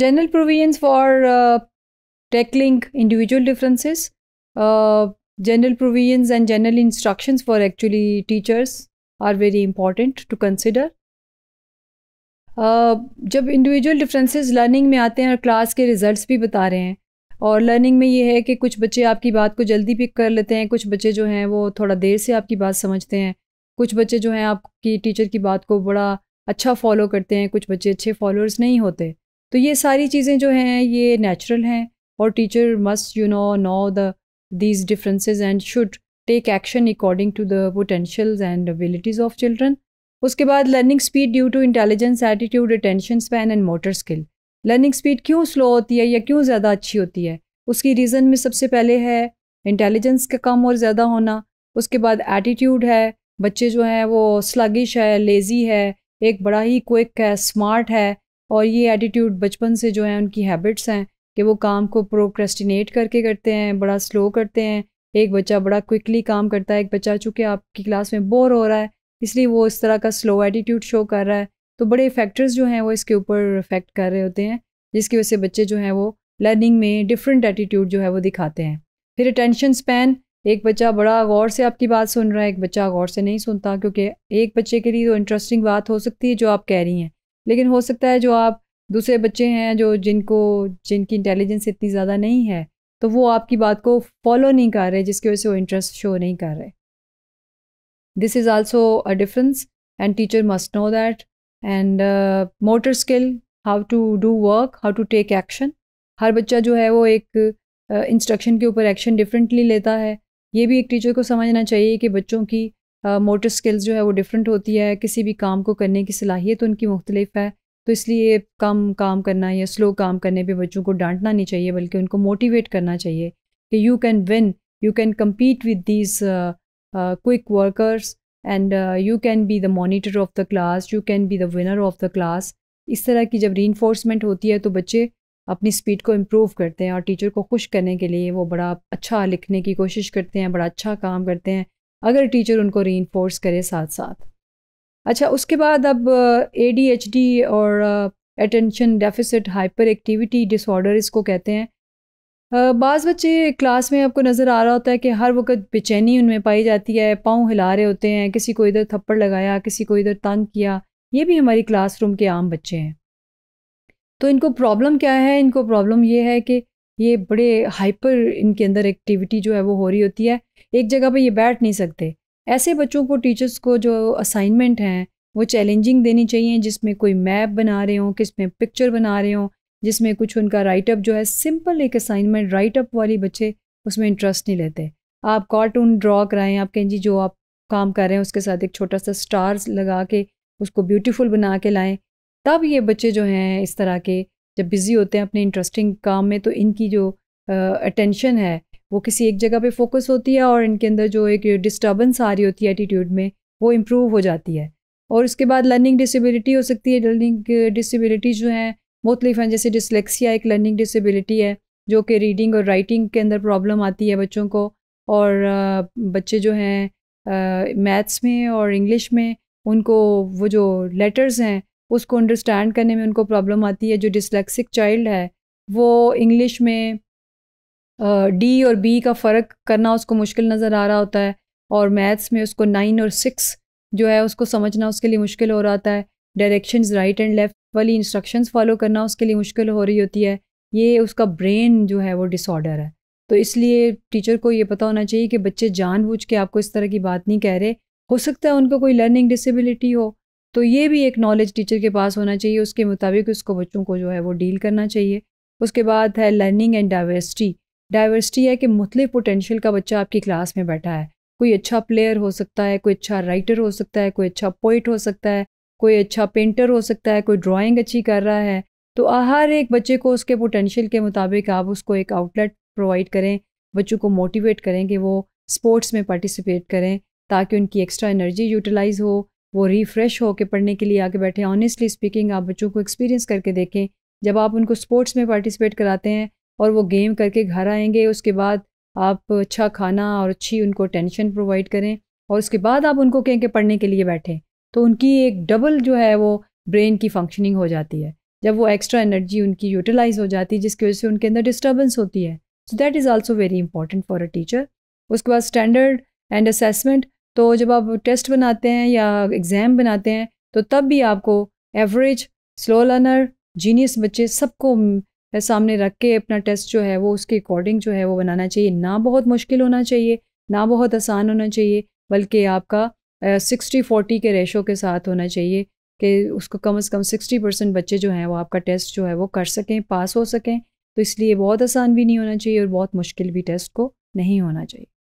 general provisions for uh, tackling individual differences uh, general provisions and general instructions for actually teachers are very important to consider uh, जब individual differences learning में आते हैं और class के results भी बता रहे हैं और लर्निंग में ये है कि कुछ बच्चे आपकी बात को जल्दी पिक कर लेते हैं कुछ बच्चे जो हैं वो थोड़ा देर से आपकी बात समझते हैं कुछ बच्चे जो हैं आपकी टीचर की बात को बड़ा अच्छा फॉलो करते हैं कुछ बच्चे अच्छे फॉलोअर्स नहीं होते तो ये सारी चीज़ें जो हैं ये नेचुरल हैं और teacher must you know know the these differences and should take action according to the potentials and abilities of children उसके बाद learning speed due to intelligence attitude attention span and motor skill learning speed क्यों slow होती है या क्यों ज़्यादा अच्छी होती है उसकी रीज़न में सबसे पहले है इंटेलिजेंस का कम और ज़्यादा होना उसके बाद एटीट्यूड है बच्चे जो हैं वो स्लगिश है लेज़ी है एक बड़ा ही क्विक है स्मार्ट है और ये एटीट्यूड बचपन से जो है उनकी हैबिट्स हैं कि वो काम को प्रोक्रेस्टिनेट करके करते हैं बड़ा स्लो करते हैं एक बच्चा बड़ा क्विकली काम करता है एक बच्चा चूँकि आपकी क्लास में बोर हो रहा है इसलिए वो इस तरह का स्लो एटीट्यूड शो कर रहा है तो बड़े फैक्टर्स जो हैं वो इसके ऊपर इफेक्ट कर रहे होते हैं जिसकी वजह से बच्चे जो हैं वो लर्निंग में डिफरेंट एटीट्यूड जो है वो दिखाते हैं फिर अटेंशन स्पैन एक बच्चा बड़ा गौर से आपकी बात सुन रहा है एक बच्चा गौर से नहीं सुनता क्योंकि एक बच्चे के लिए तो इंटरेस्टिंग बात हो सकती है जो आप कह रही हैं लेकिन हो सकता है जो आप दूसरे बच्चे हैं जो जिनको जिनकी इंटेलिजेंस इतनी ज़्यादा नहीं है तो वो आपकी बात को फॉलो नहीं कर रहे जिसकी वजह से वो इंटरेस्ट शो नहीं कर रहे this is also a difference and teacher must know that and motor skill how to do work how to take action हर बच्चा जो है वो एक इंस्ट्रक्शन uh, के ऊपर एक्शन डिफरेंटली लेता है ये भी एक टीचर को समझना चाहिए कि बच्चों की मोटर स्किल्स जो है वो डिफरेंट होती है किसी भी काम को करने की सलाहियत तो उनकी मुख्तलिफ है तो इसलिए कम काम करना या स्लो काम करने पे बच्चों को डांटना नहीं चाहिए बल्कि उनको मोटिवेट करना चाहिए कि you can win you can compete with these quick workers and you can be the monitor of the class you can be the winner of the class इस तरह की जब री होती है तो बच्चे अपनी स्पीड को इम्प्रूव करते हैं और टीचर को खुश करने के लिए वो बड़ा अच्छा लिखने की कोशिश करते हैं बड़ा अच्छा काम करते हैं अगर टीचर उनको री करे साथ साथ अच्छा उसके बाद अब ए uh, और attention deficit hyperactivity disorder इसको कहते हैं uh, बाज़ बच्चे क्लास में आपको नज़र आ रहा होता है कि हर वक्त बेचैनी उनमें पाई जाती है पाँव हिला रहे होते हैं किसी को इधर थप्पड़ लगाया किसी को इधर तंग किया ये भी हमारी क्लासरूम के आम बच्चे हैं तो इनको प्रॉब्लम क्या है इनको प्रॉब्लम ये है कि ये बड़े हाइपर इनके अंदर एक्टिविटी जो है वो हो रही होती है एक जगह पे ये बैठ नहीं सकते ऐसे बच्चों को टीचर्स को जो असाइनमेंट हैं वो चैलेंजिंग देनी चाहिए जिसमें कोई मैप बना रहे हों किसमें पिक्चर बना रहे हों जिसमें कुछ उनका राइटअप जो है सिंपल एक असाइनमेंट राइटअप वाली बच्चे उसमें इंटरेस्ट नहीं लेते आप कार्टून ड्रॉ कराएं आप कहें जी जो आप काम कर रहे हैं उसके साथ एक छोटा सा स्टार्स लगा के उसको ब्यूटीफुल बना के लाएं तब ये बच्चे जो हैं इस तरह के जब बिज़ी होते हैं अपने इंटरेस्टिंग काम में तो इनकी जो अटेंशन है वो किसी एक जगह पे फोकस होती है और इनके अंदर जो एक डिस्टर्बेंस आ रही होती है एटीट्यूड में वो इम्प्रूव हो जाती है और उसके बाद लर्निंग डिसेबिलिटी हो सकती है लर्निंग डिसेबिलिटी जो है मुख्तलिफ हैं जैसे डिसलेक्सिया एक लर्निंग डिसेबिलिटी है जो कि रीडिंग और राइटिंग के अंदर प्रॉब्लम आती है बच्चों को और बच्चे जो हैं मैथ्स में और इंग्लिश में उनको वो जो लेटर्स हैं उसको अंडरस्टैंड करने में उनको प्रॉब्लम आती है जो डिसलेक्सिक चाइल्ड है वो इंग्लिश में डी और बी का फ़र्क करना उसको मुश्किल नज़र आ रहा होता है और मैथ्स में उसको नाइन और सिक्स जो है उसको समझना उसके लिए मुश्किल हो रहा है डायरेक्शंस राइट एंड लेफ़्ट वाली इंस्ट्रक्शंस फॉलो करना उसके लिए मुश्किल हो रही होती है ये उसका ब्रेन जो है वो डिसऑर्डर है तो इसलिए टीचर को ये पता होना चाहिए कि बच्चे जानबूझ के आपको इस तरह की बात नहीं कह रहे हो सकता है उनको कोई लर्निंग डिसेबिलिटी हो तो ये भी एक नॉलेज टीचर के पास होना चाहिए उसके मुताबिक उसको बच्चों को जो है वो डील करना चाहिए उसके बाद है लर्निंग एंड डाइवर्सिटी डाइवर्सिटी है कि मुख्तलिफ पोटेंशियल का बच्चा आपकी क्लास में बैठा है कोई अच्छा प्लेयर हो सकता है कोई अच्छा राइटर हो सकता है कोई अच्छा पोइट हो सकता है कोई अच्छा पेंटर हो सकता है कोई ड्राइंग अच्छी कर रहा है तो हर एक बच्चे को उसके पोटेंशियल के मुताबिक आप उसको एक आउटलेट प्रोवाइड करें बच्चों को मोटिवेट करें कि वो स्पोर्ट्स में पार्टिसिपेट करें ताकि उनकी एक्स्ट्रा एनर्जी यूटिलाइज हो वो रिफ़्रेश होकर पढ़ने के लिए आके बैठे ऑनेस्टली स्पीकिंग आप बच्चों को एक्सपीरियंस करके देखें जब आप उनको स्पोर्ट्स में पार्टिसिपेट कराते हैं और वो गेम करके घर आएंगे उसके बाद आप अच्छा खाना और अच्छी उनको टेंशन प्रोवाइड करें और उसके बाद आप उनको कहें कि पढ़ने के लिए बैठें तो उनकी एक डबल जो है वो ब्रेन की फंक्शनिंग हो जाती है जब वो एक्स्ट्रा एनर्जी उनकी यूटिलाइज हो जाती है जिसकी वजह से उनके अंदर डिस्टर्बेंस होती है so that is also very important for a teacher उसके बाद स्टैंडर्ड एंड असेसमेंट तो जब आप टेस्ट बनाते हैं या एग्ज़ाम बनाते हैं तो तब भी आपको एवरेज स्लो लर्नर जीनियस बच्चे सबको सामने रख के अपना टेस्ट जो है वो उसके अकॉर्डिंग जो है वो बनाना चाहिए ना बहुत मुश्किल होना चाहिए ना बहुत आसान होना चाहिए बल्कि आपका सिक्सटी फोर्टी के रेशो के साथ होना चाहिए कि उसको कम से कम सिक्सटी परसेंट बच्चे जो हैं वो आपका टेस्ट जो है वो कर सकें पास हो सकें तो इसलिए बहुत आसान भी नहीं होना चाहिए और बहुत मुश्किल भी टेस्ट को नहीं होना चाहिए